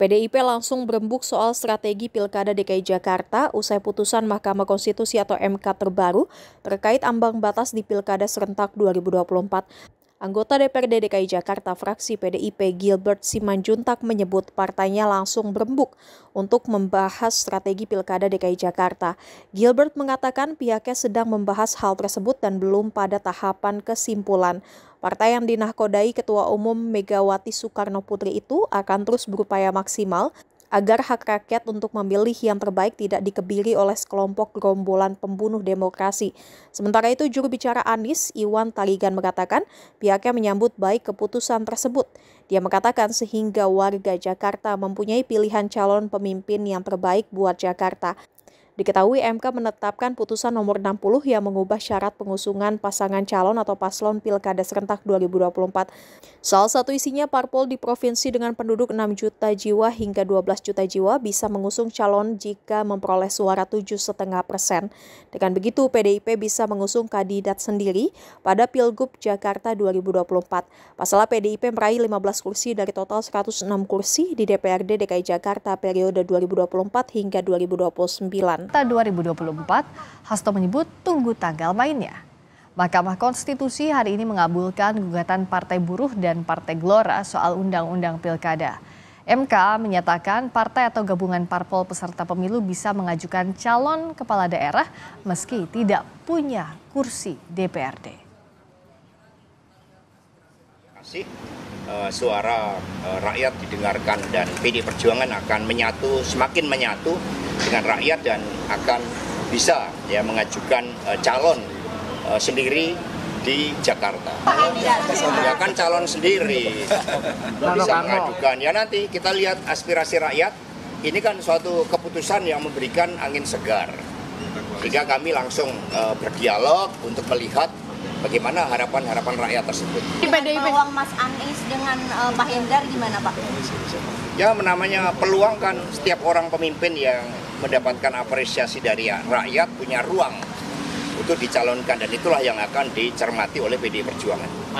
PDIP langsung berembuk soal strategi Pilkada DKI Jakarta usai putusan Mahkamah Konstitusi atau MK terbaru terkait ambang batas di Pilkada serentak 2024. Anggota DPRD DKI Jakarta fraksi PDIP Gilbert Simanjuntak menyebut partainya langsung berembuk untuk membahas strategi Pilkada DKI Jakarta. Gilbert mengatakan pihaknya sedang membahas hal tersebut dan belum pada tahapan kesimpulan. Partai yang dinahkodai Ketua Umum Megawati Soekarno Putri itu akan terus berupaya maksimal agar hak rakyat untuk memilih yang terbaik tidak dikebiri oleh sekelompok gerombolan pembunuh demokrasi. Sementara itu juru bicara Anies, Iwan Taligan mengatakan pihaknya menyambut baik keputusan tersebut. Dia mengatakan sehingga warga Jakarta mempunyai pilihan calon pemimpin yang terbaik buat Jakarta. Diketahui MK menetapkan putusan nomor 60 yang mengubah syarat pengusungan pasangan calon atau paslon Pilkada serentak 2024. Salah satu isinya parpol di provinsi dengan penduduk 6 juta jiwa hingga 12 juta jiwa bisa mengusung calon jika memperoleh suara 7,5 persen. Dengan begitu PDIP bisa mengusung kandidat sendiri pada Pilgub Jakarta 2024. Pasalnya PDIP meraih 15 kursi dari total 106 kursi di DPRD DKI Jakarta periode 2024 hingga 2029. Pemda 2024, Hasto menyebut tunggu tanggal mainnya. Mahkamah Konstitusi hari ini mengabulkan gugatan Partai Buruh dan Partai Gelora soal Undang-Undang Pilkada. MK menyatakan partai atau gabungan parpol peserta pemilu bisa mengajukan calon kepala daerah meski tidak punya kursi DPRD. Kasih eh, suara eh, rakyat didengarkan dan PD Perjuangan akan menyatu, semakin menyatu dengan rakyat dan akan bisa ya mengajukan uh, calon uh, sendiri di Jakarta. Ya kan calon sendiri bisa mengajukan. Ya nanti kita lihat aspirasi rakyat. Ini kan suatu keputusan yang memberikan angin segar. Sehingga kami langsung uh, berdialog untuk melihat bagaimana harapan-harapan rakyat tersebut. Peluang Mas Anies dengan uh, Pak Hendar gimana Pak? Ya namanya peluang kan setiap orang pemimpin yang mendapatkan apresiasi dari rakyat punya ruang untuk dicalonkan dan itulah yang akan dicermati oleh pdi perjuangan